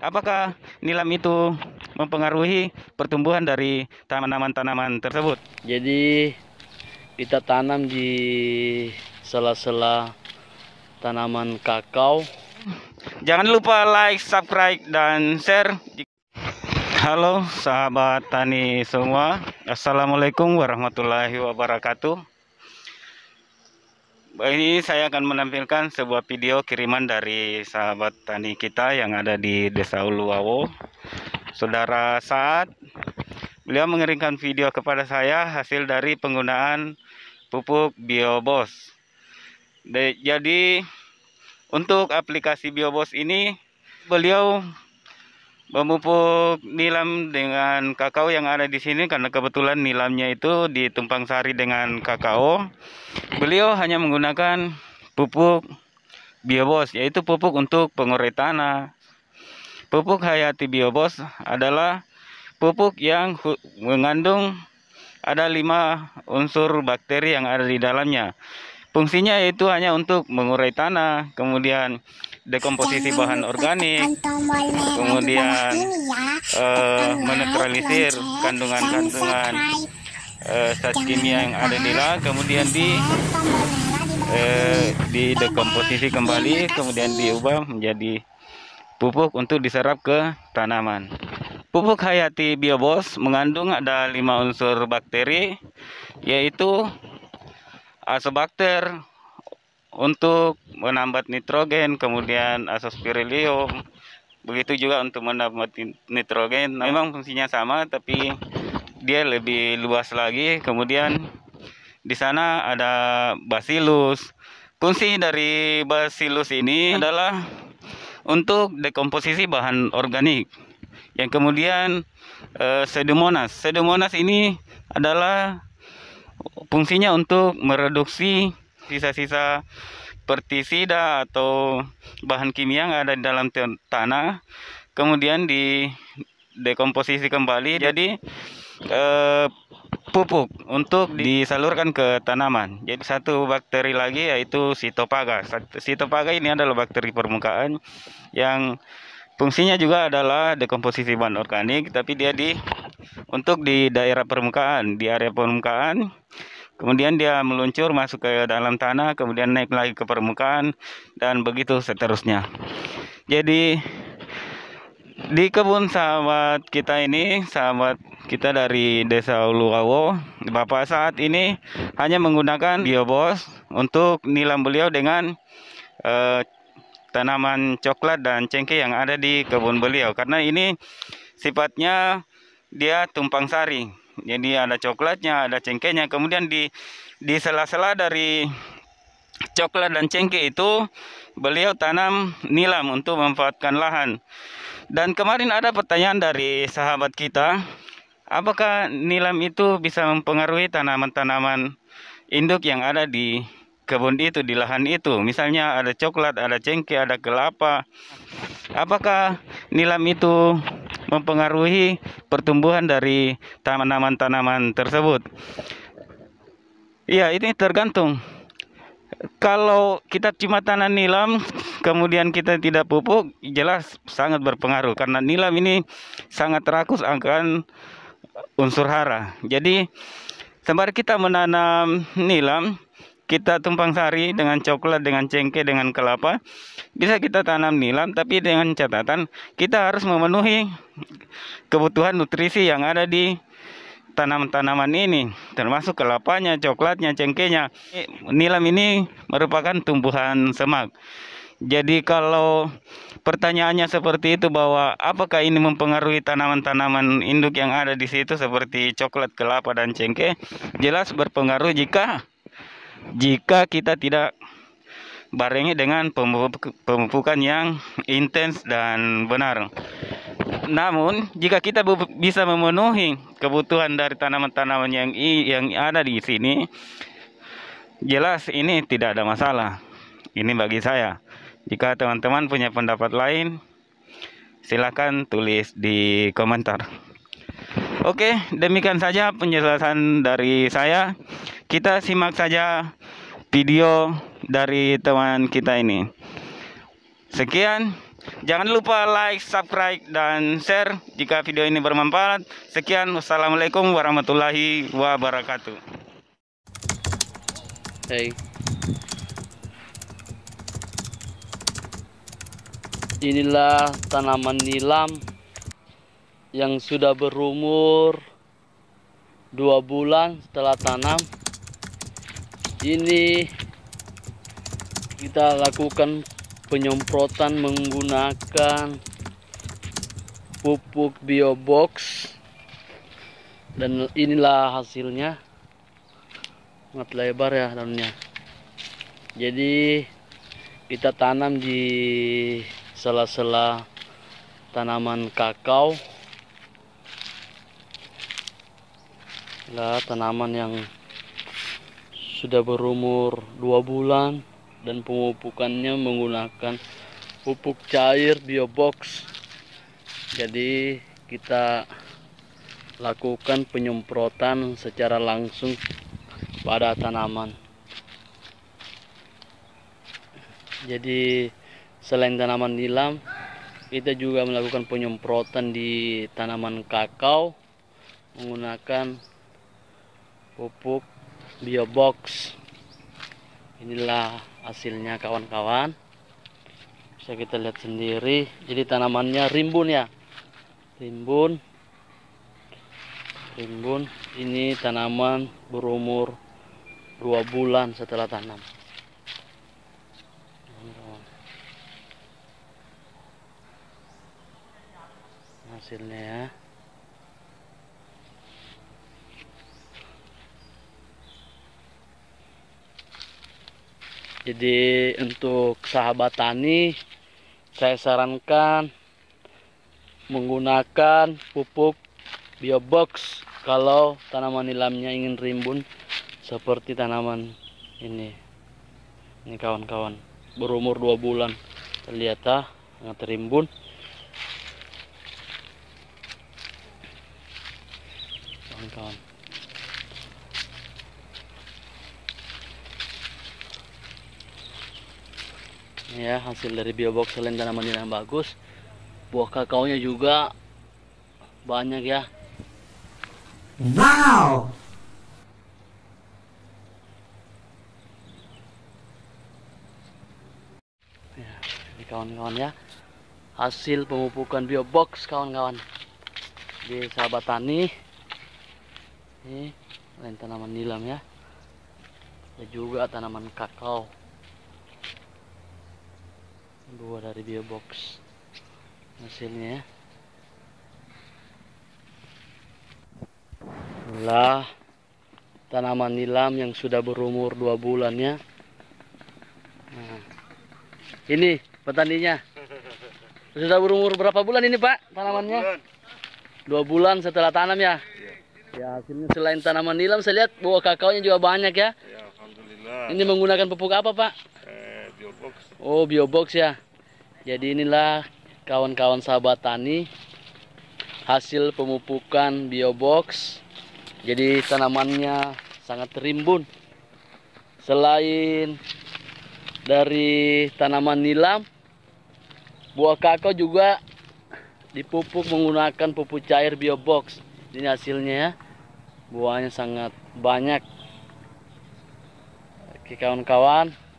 Apakah nilam itu mempengaruhi pertumbuhan dari tanaman-tanaman tersebut? Jadi kita tanam di sela-sela tanaman kakao. Jangan lupa like, subscribe, dan share. Halo sahabat tani semua, Assalamualaikum warahmatullahi wabarakatuh. Baik ini saya akan menampilkan sebuah video kiriman dari sahabat tani kita yang ada di Desa Uluwawo. Saudara Saat, beliau mengirimkan video kepada saya hasil dari penggunaan pupuk Biobos. jadi untuk aplikasi Biobos ini, beliau memupuk nilam dengan kakao yang ada di sini karena kebetulan nilamnya itu ditumpang Sari dengan kakao. Beliau hanya menggunakan pupuk biobos yaitu pupuk untuk pengurai tanah. Pupuk Hayati biobos adalah pupuk yang mengandung ada lima unsur bakteri yang ada di dalamnya. Fungsinya yaitu hanya untuk mengurai tanah, kemudian dekomposisi bahan organik, kemudian ya. eh, menetralisir kandungan-kandungan uh, eh, zat kimia yang ada di laut, kemudian di di eh, dekomposisi kembali, kemudian diubah menjadi pupuk untuk diserap ke tanaman. Pupuk hayati biobos mengandung ada lima unsur bakteri, yaitu asobakter untuk menambat nitrogen, kemudian asas pirilium Begitu juga untuk menambat nitrogen. Memang fungsinya sama tapi dia lebih luas lagi. Kemudian di sana ada basilus. Fungsi dari basilus ini adalah untuk dekomposisi bahan organik. Yang kemudian eh, sedumonas sedumonas ini adalah fungsinya untuk mereduksi sisa-sisa pertisida atau bahan kimia yang ada di dalam tanah kemudian di dekomposisi kembali jadi eh, pupuk untuk disalurkan ke tanaman. Jadi satu bakteri lagi yaitu sitopaga. Sitopaga ini adalah bakteri permukaan yang fungsinya juga adalah dekomposisi bahan organik tapi dia di untuk di daerah permukaan, di area permukaan kemudian dia meluncur masuk ke dalam tanah kemudian naik lagi ke permukaan dan begitu seterusnya jadi di kebun sahabat kita ini sahabat kita dari desa Uluwawo Bapak saat ini hanya menggunakan biobos untuk nilam beliau dengan eh, tanaman coklat dan cengkeh yang ada di kebun beliau karena ini sifatnya dia tumpang sari jadi ada coklatnya, ada cengkehnya. Kemudian di di sela-sela dari coklat dan cengkeh itu beliau tanam nilam untuk memanfaatkan lahan. Dan kemarin ada pertanyaan dari sahabat kita, apakah nilam itu bisa mempengaruhi tanaman-tanaman induk yang ada di kebun itu di lahan itu? Misalnya ada coklat, ada cengkeh, ada kelapa. Apakah nilam itu mempengaruhi pertumbuhan dari tanaman-tanaman tersebut. Ya, ini tergantung. Kalau kita cuma tanam nilam, kemudian kita tidak pupuk, jelas sangat berpengaruh karena nilam ini sangat rakus akan unsur hara. Jadi, sembari kita menanam nilam, kita tumpang sari dengan coklat, dengan cengkeh, dengan kelapa bisa kita tanam nilam tapi dengan catatan kita harus memenuhi kebutuhan nutrisi yang ada di tanaman tanaman ini termasuk kelapanya, coklatnya, cengkehnya. Nilam ini merupakan tumbuhan semak. Jadi kalau pertanyaannya seperti itu bahwa apakah ini mempengaruhi tanaman-tanaman induk yang ada di situ seperti coklat, kelapa dan cengkeh? Jelas berpengaruh jika jika kita tidak barengi dengan pemupukan yang intens dan benar. Namun, jika kita bisa memenuhi kebutuhan dari tanaman-tanaman yang yang ada di sini, jelas ini tidak ada masalah. Ini bagi saya. Jika teman-teman punya pendapat lain, silakan tulis di komentar. Oke, demikian saja penjelasan dari saya. Kita simak saja video dari teman kita ini. Sekian, jangan lupa like, subscribe, dan share jika video ini bermanfaat. Sekian, wassalamualaikum warahmatullahi wabarakatuh. Hey. Inilah tanaman nilam yang sudah berumur dua bulan setelah tanam ini kita lakukan penyemprotan menggunakan pupuk bio box dan inilah hasilnya sangat lebar ya daunnya jadi kita tanam di sela-sela tanaman kakao lah tanaman yang sudah berumur dua bulan dan pemupukannya menggunakan pupuk cair biobox jadi kita lakukan penyemprotan secara langsung pada tanaman jadi selain tanaman nilam kita juga melakukan penyemprotan di tanaman kakao menggunakan pupuk Bio box. Inilah hasilnya kawan-kawan. Bisa kita lihat sendiri. Jadi tanamannya rimbun ya. Rimbun. Rimbun. Ini tanaman berumur dua bulan setelah tanam. hasilnya ya Jadi untuk sahabat tani saya sarankan menggunakan pupuk biobox kalau tanaman nilamnya ingin rimbun seperti tanaman ini. Ini kawan-kawan berumur dua bulan terlihat ah sangat rimbun. Kawan-kawan. ya hasil dari biobox selain tanaman yang bagus buah nya juga banyak ya wow ya, ini kawan-kawan ya hasil pemupukan biobox kawan-kawan di sahabat tani ini lain tanaman nilam ya ada juga tanaman kakao dua dari box hasilnya ya lah tanaman nilam yang sudah berumur dua bulannya nah, ini petaninya sudah berumur berapa bulan ini pak tanamannya dua bulan setelah tanam ya iya. ya hasilnya selain tanaman nilam saya lihat buah kakaonya juga banyak ya, iya, ini menggunakan pupuk apa pak eh, biobox. Oh, biobox ya. Jadi inilah kawan-kawan sahabat tani hasil pemupukan biobox. Jadi tanamannya sangat rimbun. Selain dari tanaman nilam, buah kakao juga dipupuk menggunakan pupuk cair biobox. Ini hasilnya ya. Buahnya sangat banyak. Oke kawan-kawan,